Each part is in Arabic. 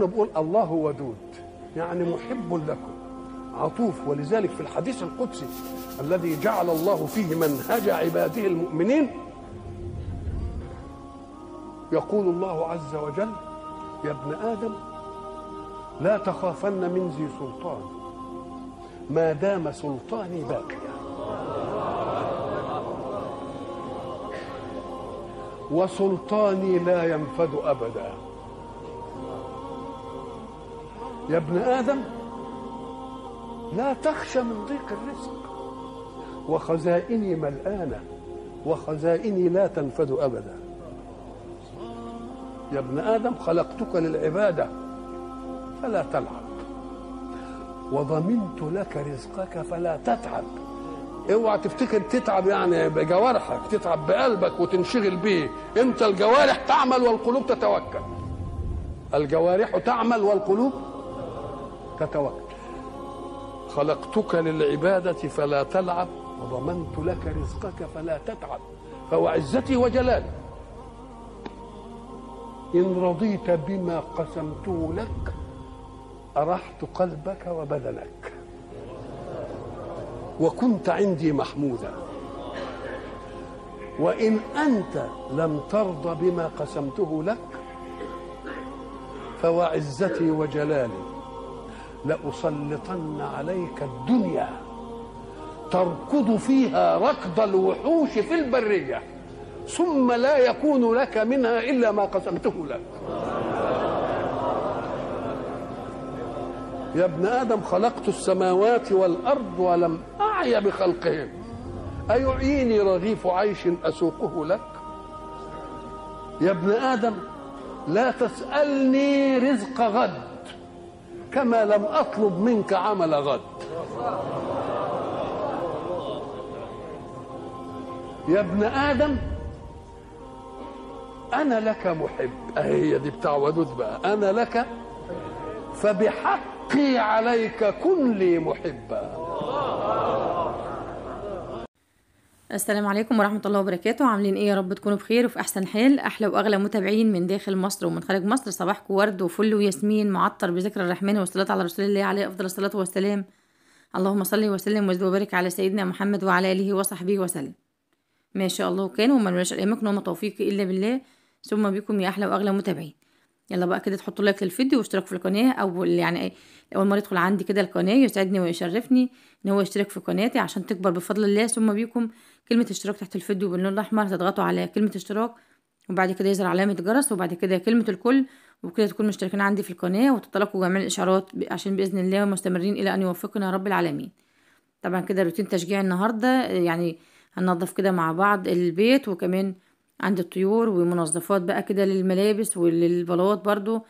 انا بقول الله ودود يعني محب لكم عطوف ولذلك في الحديث القدسي الذي جعل الله فيه منهج عباده المؤمنين يقول الله عز وجل يا ابن ادم لا تخافن من ذي سلطان ما دام سلطاني باقيا وسلطاني لا ينفد ابدا يا ابن آدم لا تخشى من ضيق الرزق وخزائني ملآنة وخزائني لا تنفذ أبدا يا ابن آدم خلقتك للعبادة فلا تلعب وضمنت لك رزقك فلا تتعب اوعى تفتكر تتعب يعني بجوارحك تتعب بقلبك وتنشغل به انت الجوارح تعمل والقلوب تتوكل الجوارح تعمل والقلوب تتوكل خلقتك للعبادة فلا تلعب وضمنت لك رزقك فلا تتعب فهو عزتي وجلالي إن رضيت بما قسمته لك أرحت قلبك وبدنك وكنت عندي محمودا وإن أنت لم ترضى بما قسمته لك فوعزتي وجلالي لأسلطن عليك الدنيا تركض فيها ركض الوحوش في البرية ثم لا يكون لك منها إلا ما قسمته لك يا ابن آدم خلقت السماوات والأرض ولم أعي بخلقهم أيعيني رغيف عيش أسوقه لك يا ابن آدم لا تسألني رزق غد كما لم أطلب منك عمل غد يا ابن آدم أنا لك محب أهي دي بتاع ودود بقى أنا لك فبحقي عليك كن لي محبا السلام عليكم ورحمة الله وبركاته عاملين ايه يا رب تكونوا بخير وفي احسن حال احلى واغلى متابعين من داخل مصر ومن خارج مصر صباحكم ورد وفل وياسمين معطر بذكر الرحمن والصلاة على رسول الله عليه افضل الصلاة والسلام اللهم صل وسلم وزد وبارك على سيدنا محمد وعلى اله وصحبه وسلم ما شاء الله كان وما نولاش ايامكم وما توفيق الا بالله ثم بكم يا احلى واغلى متابعين يلا بقى كده تحطوا لايك للفيديو واشتركوا في القناه او يعني اول مره يدخل عندي كده القناه يسعدني ويشرفني ان هو يشترك في قناتي عشان تكبر بفضل الله ثم بكم كلمة اشتراك تحت الفيديو باللون الأحمر تضغطوا على كلمة اشتراك وبعد كده يظهر علامة جرس وبعد كده كلمة الكل وبكده تكونوا مشتركين عندي في القناة وتتلقوا جميع الإشعارات عشان بإذن الله مستمرين إلى أن يوفقنا رب العالمين طبعا كده روتين تشجيع النهاردة يعني هننظف كده مع بعض البيت وكمان عند الطيور ومنظفات بقى كده للملابس وللبلاط برضو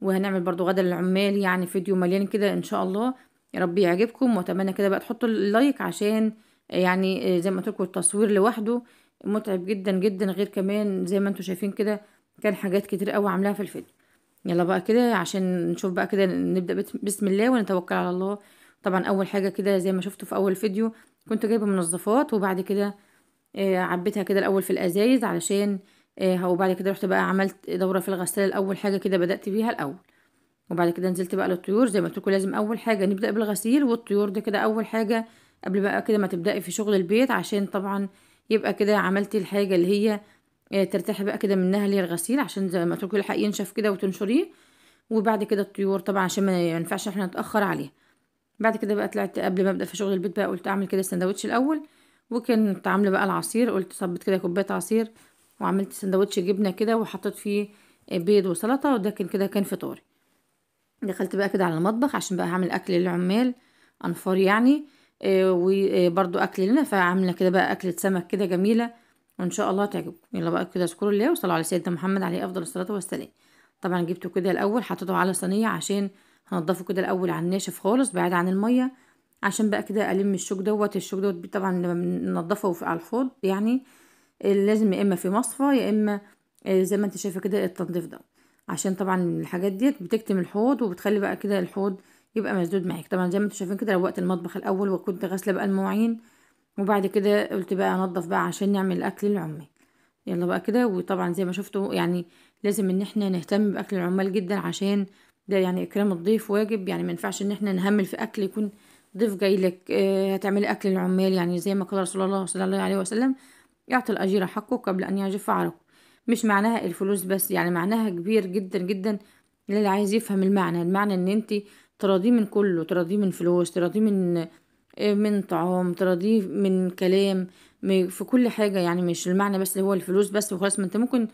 وهنعمل برضو غدا للعمال يعني فيديو مليان كده إن شاء الله يا رب يعجبكم واتمنى كده بقى تحطوا اللايك عشان يعني آه، زي ما قلت التصوير لوحده متعب جدا جدا غير كمان زي ما انتم شايفين كده كان حاجات كتير قوي عاملاها في الفيديو يلا بقى كده عشان نشوف بقى كده نبدا بسم الله ونتوكل على الله طبعا اول حاجه كده زي ما شفتوا في اول فيديو كنت جايبه منظفات وبعد كده آه، عبيتها كده الاول في الازايز علشان آه، وبعد كده رحت بقى عملت دوره في الغساله الاول حاجه كده بدات بيها الاول وبعد كده نزلت بقى للطيور زي ما قلت لازم اول حاجه نبدا بالغسيل والطيور ده كده اول حاجه قبل بقى كده ما تبدأي في شغل البيت عشان طبعا يبقى كده عملتي الحاجة اللي هي آه، ترتاحي بقى كده منها اللي الغسيل عشان زي ما تركي الحق ينشف كده وتنشريه وبعد كده الطيور طبعا عشان ما ينفعش احنا نتأخر عليها بعد كده بقى طلعت قبل ما ابدا في شغل البيت بقى قلت اعمل كده السندوتش الاول وكنت عامله بقى العصير قلت صبت كده كوبايه عصير وعملت سندوتش جبنه كده وحطيت فيه آه، بيض وسلطه وده كان كده كان فطاري دخلت بقى كده على المطبخ عشان بقى هعمل اكل للعمال انفار يعني آه، وبرضو اكل لنا فعامله كده بقى اكله سمك كده جميله وان شاء الله تعجبكم يلا بقى كده اذكروا الله وصلوا على سيدنا محمد عليه افضل الصلاه والسلام طبعا جبته كده الاول حطيته على صينيه عشان هنضفه كده الاول على الناشف خالص بعيد عن الميه عشان بقى كده الم الشوك دوت الشوك دوت طبعا لما بنضفه على الحوض يعني آه، لازم يا اما في مصفى يا اما آه، زي ما انت شايفه كده التنظيف ده عشان طبعا الحاجات ديت بتكتم الحوض وبتخلي بقى كده الحوض يبقى مسدود معاك طبعا زي ما انتوا شايفين كده روقت المطبخ الاول وكنت غاسله بقى المواعين وبعد كده قلت بقى انضف بقى عشان نعمل الاكل للعمال يلا بقى كده وطبعا زي ما شفتوا يعني لازم ان احنا نهتم باكل العمال جدا عشان ده يعني اكرام الضيف واجب يعني ما ينفعش ان احنا نهمل في اكل يكون ضيف جاي لك اه هتعملي اكل العمال يعني زي ما قال رسول الله صلى الله عليه وسلم يعطي الاجير حقه قبل ان يجف عرقه مش معناها الفلوس بس يعني معناها كبير جدا جدا اللي عايز يفهم المعنى المعنى ان انت تراضيه من كله تراضيه من فلوس تراضيه من آه، من طعام تراضيه من كلام في كل حاجة يعني مش المعنى بس اللي هو الفلوس بس وخلاص ما انت ممكن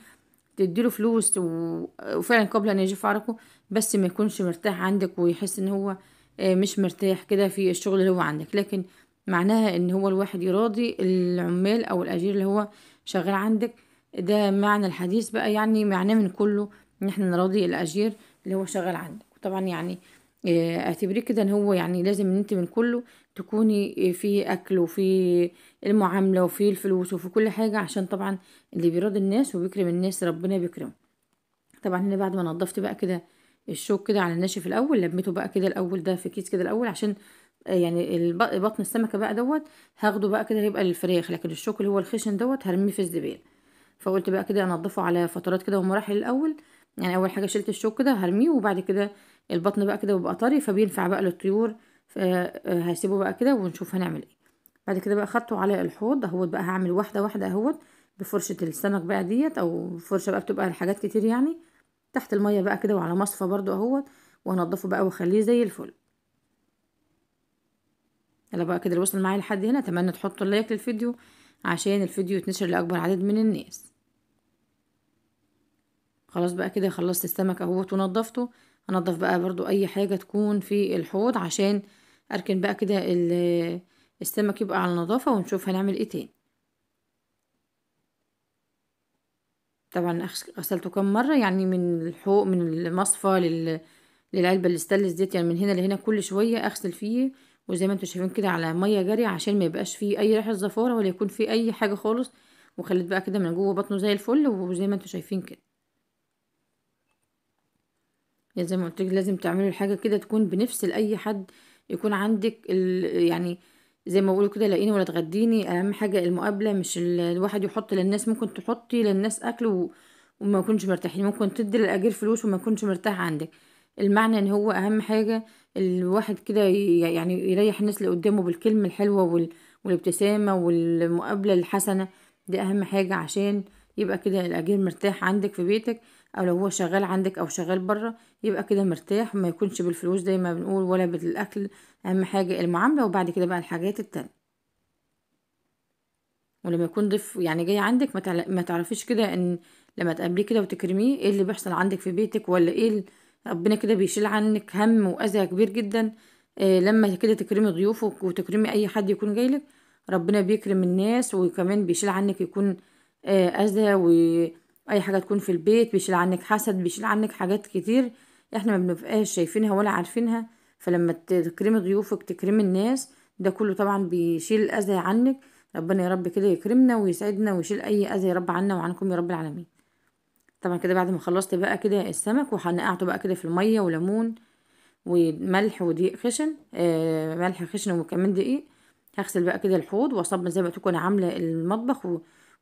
تديله فلوس آه، وفعلا قبل ان يجف عرقه بس ما يكونش مرتاح عندك ويحس ان هو آه، مش مرتاح كده في الشغل اللي هو عندك لكن معناها ان هو الواحد يراضي العمال او الاجير اللي هو شغال عندك ده معنى الحديث بقى يعني معناه من كله ان احنا نراضي الاجير اللي هو شغال عندك وطبعا يعني آه، اعتبريه كده ان هو يعني لازم ان انت من كله تكوني في اكل وفي المعامله وفي الفلوس وفي كل حاجه عشان طبعا اللي بيراضي الناس وبيكرم الناس ربنا بيكرمه طبعا هنا بعد ما نضفت بقى كده الشوك كده على الناشف الاول لميته بقى كده الاول ده في كيس كده الاول عشان آه، يعني بطن السمكه بقى دوت هاخده بقى كده هيبقى للفراخ لكن الشوك اللي هو الخشن دوت هرميه في الزباله فقلت بقى كده انضفه على فترات كده ومراحل الاول يعني اول حاجه شلت الشوك كده هرميه وبعد كده البطن بقى كده بيبقى طري فبينفع بقى للطيور هسيبه آه، بقى كده ونشوف هنعمل ايه بعد كده بقى خدته على الحوض اهوت بقى هعمل واحده واحده اهوت بفرشه السمك بقى ديت او فرشه بقى بتبقى لحاجات كتير يعني تحت الميه بقى كده وعلى مصفى برضو اهوت وانضفه بقى واخليه زي الفل يلا بقى كده وصل معايا لحد هنا اتمنى تحطوا لايك للفيديو عشان الفيديو يتنشر لاكبر عدد من الناس خلاص بقى كده خلصت السمك اهوت ونضفته انضف بقى برضو اي حاجة تكون في الحوض عشان اركن بقى كده السمك يبقى على النظافة ونشوف هنعمل ايه تاني طبعا غسلته كم مرة يعني من الحوق من المصفى لل... للعلبة استلس ديت يعني من هنا لهنا كل شوية اغسل فيه وزي ما انتم شايفين كده على مية جارية عشان ما يبقاش فيه اي ريحة زفارة ولا يكون فيه اي حاجة خالص وخليت بقى كده من جوه بطنه زي الفل وزي ما انتم شايفين كده يعني زي ما قلت لازم تعملوا الحاجه كده تكون بنفس لاي حد يكون عندك يعني زي ما بقولوا كده لاقيني ولا تغديني اهم حاجه المقابله مش الواحد يحط للناس ممكن تحطي للناس اكل و... وما يكونش مرتاحين يعني ممكن تدي للاجير فلوس وما يكونش مرتاح عندك المعنى ان هو اهم حاجه الواحد كده يعني يريح الناس اللي قدامه بالكلمه الحلوه وال... والابتسامه والمقابله الحسنه دي اهم حاجه عشان يبقى كده الاجير مرتاح عندك في بيتك او لو هو شغال عندك او شغال بره يبقى كده مرتاح ما يكونش بالفلوس زي ما بنقول ولا بالاكل اهم حاجه المعامله وبعد كده بقى الحاجات التانية ولما يكون ضيف يعني جاي عندك ما تعرفيش كده ان لما تقابليه كده وتكرميه ايه اللي بيحصل عندك في بيتك ولا ايه ربنا كده بيشيل عنك هم واذى كبير جدا إيه لما كده تكرمي ضيوفك وتكرمي اي حد يكون جايلك ربنا بيكرم الناس وكمان بيشيل عنك يكون آه، اذى واي حاجه تكون في البيت بيشيل عنك حسد بيشيل عنك حاجات كتير احنا ما بنبقاش شايفينها ولا عارفينها فلما تكرمي ضيوفك تكرمي الناس ده كله طبعا بيشيل الاذى عنك ربنا يا رب كده يكرمنا ويسعدنا ويشيل اي اذى يا رب عنا وعنكم يا رب العالمين طبعا كده بعد ما خلصت بقى كده السمك وهنقعته بقى كده في الميه وليمون وملح ودقيق خشن آه ملح خشن وكمان دقيق هغسل بقى كده الحوض واصب زي ما تكون عامله المطبخ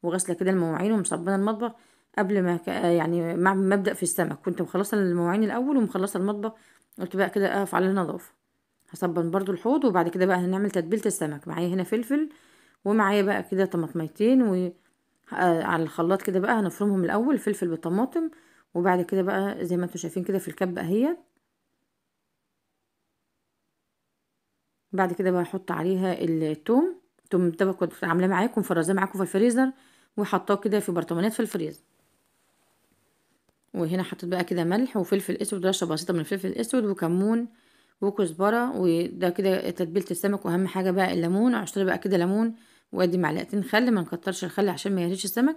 وغاسله كده المواعين ومصبنه المطبخ قبل ما آه، يعني مع ابدا في السمك كنت مخلصه المواعين الاول ومخلصه المطبخ قلت بقى كده اقف على النظافه هصبن برضو الحوض وبعد كده بقى هنعمل تتبيله السمك معايا هنا فلفل ومعايا بقى كده طماطميتين و آه، على الخلاط كده بقى هنفرمهم الاول فلفل بالطماطم وبعد كده بقى زي ما انتم شايفين كده في الكبه اهيت بعد كده بقى احط عليها الثوم الثوم ده كنت عاملاه معاكم فرزاه معاكم في الفريزر وحطاه كده في برطمانات في الفريزر وهنا حطيت بقى كده ملح وفلفل اسود رشه بسيطه من الفلفل الاسود وكمون وكزبره وده كده تتبيله السمك واهم حاجه بقى الليمون عشان بقى كده ليمون وادي معلقتين خل ما نكترش الخل عشان ما يهريش السمك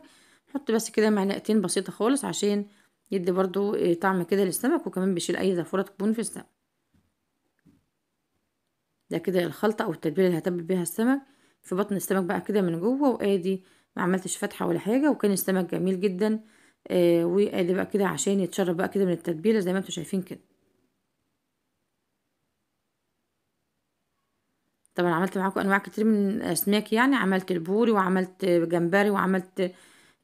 نحط بس كده معلقتين بسيطه خالص عشان يدي برضو طعم كده للسمك وكمان بيشيل اي زفوره تكون في السمك ده كده الخلطه او التتبيله اللي هتبل بيها السمك في بطن السمك بقى كده من جوه وادي ما عملتش فتحه ولا حاجه وكان السمك جميل جدا آه بقى كده عشان يتشرب بقى كده من التتبيله زي ما انتم شايفين كده طبعا عملت معاكم انواع كتير من اسماك يعني عملت البوري وعملت جمبري وعملت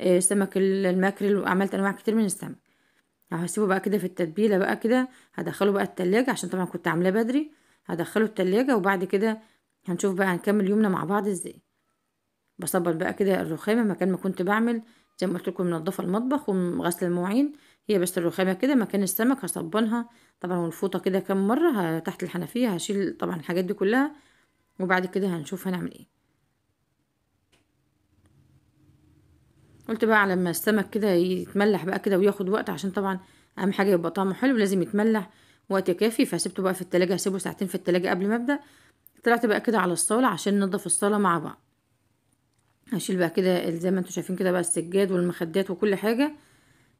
آه، سمك الماكريل وعملت انواع كتير من السمك هسيبه بقى كده في التتبيله بقى كده هدخله بقى التلاجة عشان طبعا كنت عاملاه بدري هدخله التلاجة وبعد كده هنشوف بقى هنكمل يومنا مع بعض ازاي بصبر بقى كده الرخامه مكان ما كنت بعمل زي ما قلت لكم منضفه المطبخ وغسل المواعين هي بس الرخامه كده مكان السمك هصبنها طبعا والفوطه كده كام مره تحت الحنفيه هشيل طبعا الحاجات دي كلها وبعد كده هنشوف هنعمل ايه قلت بقى لما السمك كده يتملح بقى كده وياخد وقت عشان طبعا اهم حاجه يبقى طعمه حلو لازم يتملح وقت كافي فسيبته بقى في التلاجة هسيبه ساعتين في التلاجة قبل ما ابدا طلعت بقى كده على الصاله عشان ننضف الصاله مع بعض هشيل بقى كده زي ما انتوا شايفين كده بقى السجاد والمخدات وكل حاجه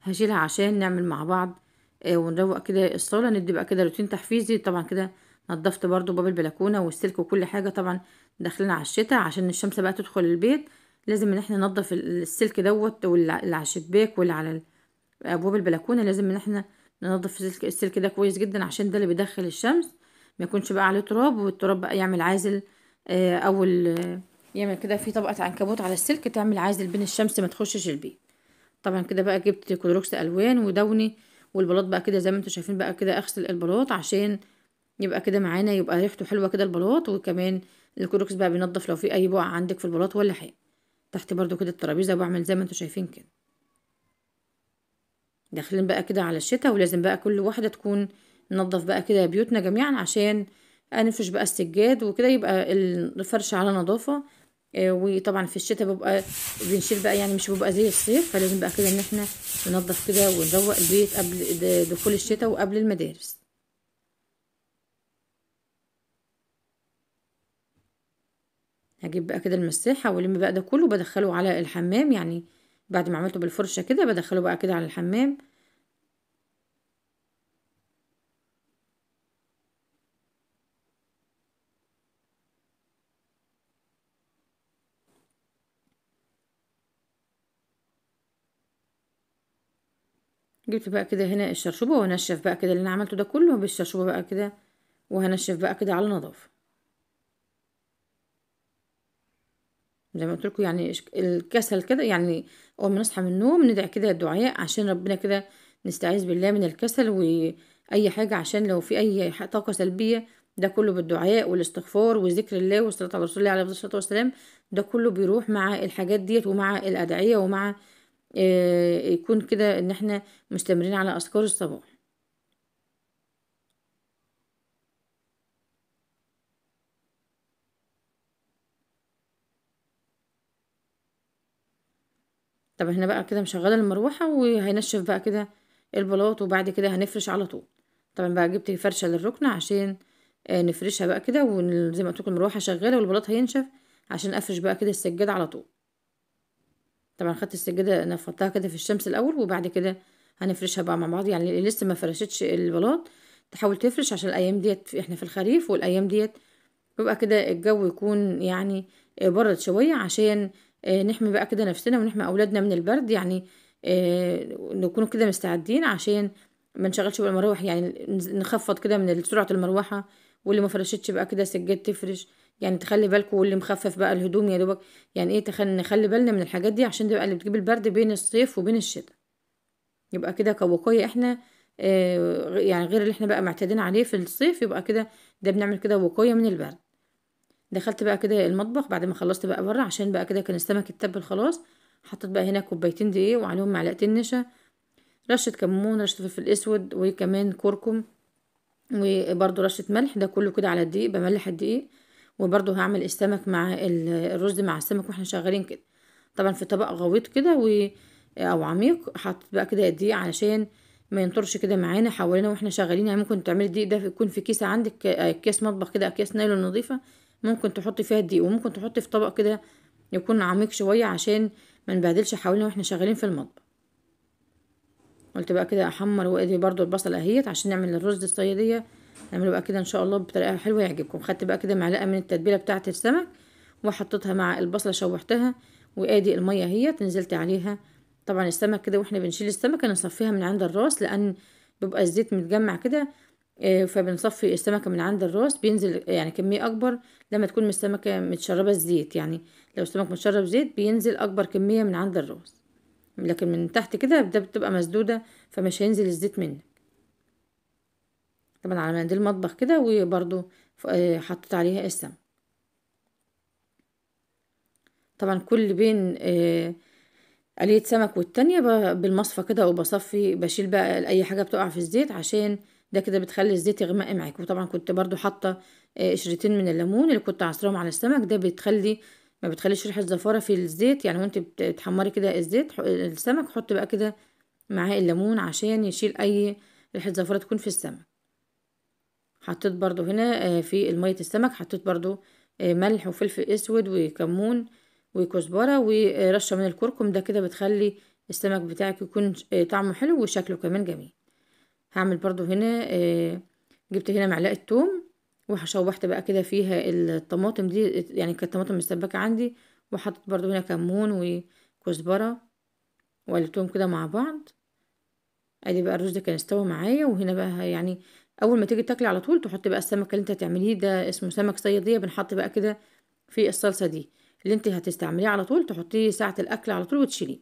هشيلها عشان نعمل مع بعض آه، ونروق كده الصاله ندي بقى كده روتين تحفيزي طبعا كده نضفت برضو باب البلكونه والسلك وكل حاجه طبعا داخلين على الشتاء عشان الشمس بقى تدخل البيت لازم ان احنا ننضف السلك دوت واللي على الشباك واللي على ابواب البلكونه لازم ان احنا ننضف السلك, ده كويس جدا عشان ده اللي بيدخل الشمس ما يكونش بقى عليه تراب والتراب بقى يعمل عازل اول آه، او يعمل كده في طبقة عنكبوت على السلك تعمل عازل بين الشمس ما تخشش البيت طبعا كده بقى جبت كلوروكس الوان ودوني والبلاط بقى كده زي ما انتم شايفين بقى كده اغسل البلاط عشان يبقى كده معانا يبقى ريحته حلوه كده البلاط وكمان الكلوروكس بقى بينضف لو في اي بقع عندك في البلاط ولا حاجه تحت برضو كده الترابيزه بعمل زي ما انتم شايفين كده داخلين بقى كده على الشتاء ولازم بقى كل واحده تكون ننضف بقى كده بيوتنا جميعا عشان انفش بقى السجاد وكده يبقى الفرش على نظافه آه، وطبعا في الشتاء ببقى بنشيل بقى يعني مش ببقى زي الصيف فلازم بقى كده ان احنا ننضف كده ونروق البيت قبل دخول الشتاء وقبل المدارس هجيب بقى كده المساحة ولما بقى ده كله بدخله على الحمام يعني بعد ما عملته بالفرشة كده بدخله بقى كده على الحمام جبت بقى كده هنا الشرشوبة وهنشف بقى كده اللي انا عملته ده كله بالشرشوبة بقى كده وهنشف بقى كده على نظافة زي ما قلت لكم يعني الكسل كده يعني اول ما نصحى من النوم ندعي كده الدعاء عشان ربنا كده نستعيذ بالله من الكسل واي حاجه عشان لو في اي طاقه سلبيه ده كله بالدعاء والاستغفار وذكر الله والصلاه على رسول الله عليه الصلاه والسلام ده كله بيروح مع الحاجات ديت ومع الادعيه ومع آه، يكون كده ان احنا مستمرين على اذكار الصباح طب احنا بقى كده مشغله المروحه وهنشف بقى كده البلاط وبعد كده هنفرش على طول طبعا بقى جبت فرشه للركنه عشان آه، نفرشها بقى كده وزي ما قلت لكم المروحه شغاله والبلاط هينشف عشان افرش بقى كده السجاده على طول طبعا خدت السجادة انا فردتها كده في الشمس الاول وبعد كده هنفرشها بقى مع بعض يعني اللي لسه ما فرشتش البلاط تحاول تفرش عشان الايام ديت احنا في الخريف والايام ديت بيبقى كده الجو يكون يعني برد شوية عشان آه، نحمي بقى كده نفسنا ونحمي اولادنا من البرد يعني آه، نكونوا كده مستعدين عشان ما نشغلش المروح يعني نخفض كده من سرعة المروحة واللي ما فرشتش بقى كده سجاد تفرش يعني تخلي بالكوا واللي مخفف بقى الهدوم يا دوبك يعني ايه تخلي نخلي بالنا من الحاجات دي عشان تبقى اللي بتجيب البرد بين الصيف وبين الشتاء يبقى كده كوقاية احنا آه يعني غير اللي احنا بقى معتادين عليه في الصيف يبقى كده ده بنعمل كده وقاية من البرد دخلت بقى كده المطبخ بعد ما خلصت بقى بره عشان بقى كده كان السمك اتبل خلاص حطيت بقى هنا كوبايتين دقيق وعليهم معلقتين نشا رشة كمون رشة فلفل اسود وكمان كركم وبرده رشة ملح ده كله كده على الدقيق بملح الدقيق وبرضو هعمل السمك مع الرز مع السمك واحنا شغالين كده طبعا في طبق غويط كده و او عميق حطيت بقى كده الدقيق علشان ما ينطرش كده معانا حوالينا واحنا شغالين يعني ممكن تعملي الدقيق ده يكون في كيسه عندك اكياس آه، مطبخ كده اكياس نايلون نظيفه ممكن تحطي فيها الدقيق وممكن تحطي في طبق كده يكون عميق شويه عشان ما نبهدلش حوالينا واحنا شغالين في المطبخ قلت بقى كده احمر وادي برضو البصل اهيت عشان نعمل الرز الصياديه اعملوا بقى كده ان شاء الله بطريقه حلوه يعجبكم خدت بقى كده معلقه من التتبيله بتاعه السمك وحطيتها مع البصله شوحتها وادي الميه هي نزلت عليها طبعا السمك كده واحنا بنشيل السمكه نصفيها من عند الراس لان بيبقى الزيت متجمع كده آه، فبنصفي السمكه من عند الراس بينزل يعني كميه اكبر لما تكون السمكه متشربه الزيت يعني لو السمك متشرب زيت بينزل اكبر كميه من عند الراس لكن من تحت كده بتبقى مسدوده فمش هينزل الزيت منه طبعا على منديل مطبخ كده وبرضو آه، حطيت عليها السمن طبعا كل بين آه، آلية سمك والتانية بالمصفى كده وبصفي بشيل بقى أي حاجة بتقع في الزيت عشان ده كده بتخلي الزيت يغمق معاك وطبعا كنت برضو حاطة آه، قشرتين من الليمون اللي كنت عصرهم على السمك ده بتخلي ما بتخليش ريحة زفارة في الزيت يعني وانت بتحمري كده الزيت السمك حط بقى كده معاه الليمون عشان يشيل أي ريحة زفارة تكون في السمك حطيت برضو هنا آه، في المية السمك حطيت برضو آه، ملح وفلفل اسود وكمون وكزبرة ورشة من الكركم ده كده بتخلي السمك بتاعك يكون آه، طعمه حلو وشكله كمان جميل هعمل برضو هنا جبت هنا معلقة توم وشوحت بقى كده فيها الطماطم دي يعني كانت طماطم مستبكة عندي وحطيت برضو هنا كمون وكزبرة وقلبتهم كده مع بعض ادي بقى الرز ده كان استوى معايا وهنا بقى يعني اول ما تيجي تاكلي على طول تحطي بقى السمك اللي انت هتعمليه ده اسمه سمك صياديه بنحط بقى كده في الصلصه دي اللي انت هتستعمليه على طول تحطيه ساعه الاكل على طول وتشيليه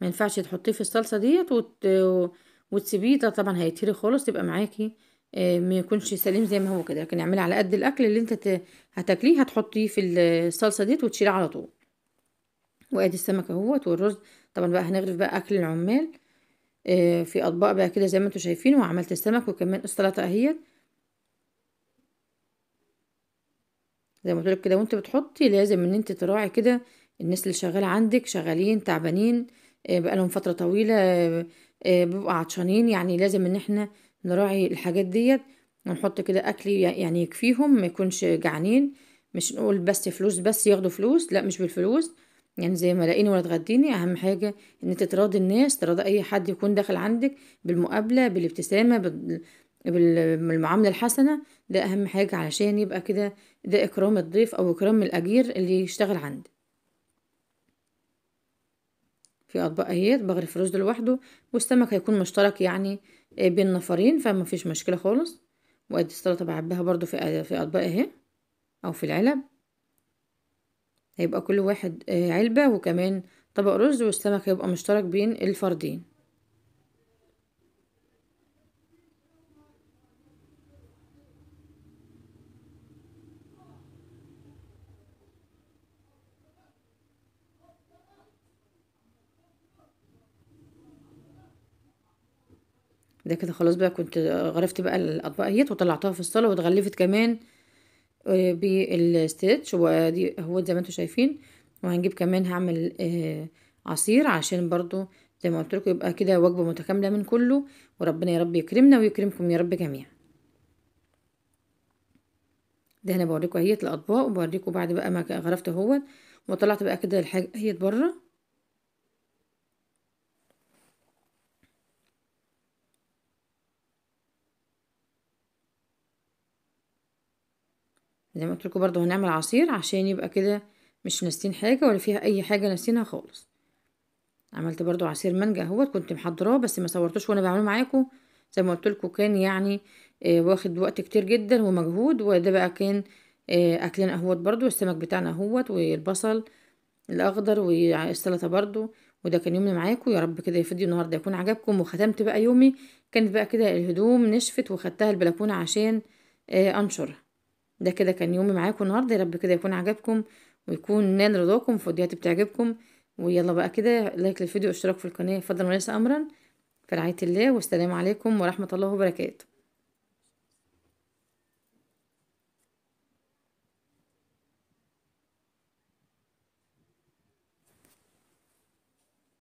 ما ينفعش تحطيه في الصلصه ديت وت... وتسيبيه ده طبعا هيتيري خالص يبقى معاكي آه، ما يكونش سليم زي ما هو كده لكن اعملي على قد الاكل اللي انت هتاكليه هتحطيه في الصلصه ديت وتشيليه على طول وادي السمك اهوت والرز طبعا بقى هنغرف بقى اكل العمال آه، في اطباق بقى كده زي ما انتوا شايفين وعملت السمك وكمان السلطه اهيت زي ما قلت كده وانت بتحطي لازم ان انت تراعي كده الناس اللي شغاله عندك شغالين تعبانين آه، بقالهم فتره طويله آه، بيبقوا عطشانين يعني لازم ان احنا نراعي الحاجات ديت ونحط كده اكل يعني يكفيهم ما يكونش جعانين مش نقول بس فلوس بس ياخدوا فلوس لا مش بالفلوس يعني زي ما لاقيني ولا تغديني اهم حاجه ان انت تراضي الناس تراضي اي حد يكون داخل عندك بالمقابله بالابتسامه بالمعامله الحسنه ده اهم حاجه علشان يبقى كده ده اكرام الضيف او اكرام الاجير اللي يشتغل عندك في اطباق اهي بغرف رز لوحده والسمك هيكون مشترك يعني آه، بين نفرين فما فيش مشكله خالص وادي السلطه بعبيها برضو في آه، في اطباق اهي او في العلب هيبقى كل واحد آه، علبة وكمان طبق رز والسمك هيبقى مشترك بين الفردين ده كده خلاص بقى كنت غرفت بقى الاطباق اهيت وطلعتها في الصاله واتغلفت كمان بالستيتش ودي هو زي ما انتم شايفين وهنجيب كمان هعمل آه، عصير عشان برضو زي ما قلت لكم يبقى كده وجبه متكامله من كله وربنا يا رب يكرمنا ويكرمكم يا رب جميعا ده انا بوريكم اهيت الاطباق وبوريكم بعد بقى ما غرفت اهوت وطلعت بقى كده الحاجه اهيت بره زي ما قلت لكم برضو هنعمل عصير عشان يبقى كده مش ناسين حاجه ولا فيها اي حاجه ناسينها خالص عملت برضو عصير مانجا اهوت كنت محضراه بس ما صورتوش وانا بعمله معاكم زي ما قلت لكم كان يعني آه واخد وقت كتير جدا ومجهود وده بقى كان آه اكلنا اهوت برضو السمك بتاعنا اهوت والبصل الاخضر والسلطه برضو وده كان يومنا معاكم يا رب كده يفيد النهارده يكون عجبكم وختمت بقى يومي كانت بقى كده الهدوم نشفت وخدتها البلكونه عشان آه انشرها ده كده كان يومي معاكم النهارده يا رب كده يكون عجبكم ويكون نال رضاكم في فيديوهاتي بتعجبكم ويلا بقى كده لايك للفيديو واشتراك في القناه فضلا وليس امرا في رعايه الله والسلام عليكم ورحمه الله وبركاته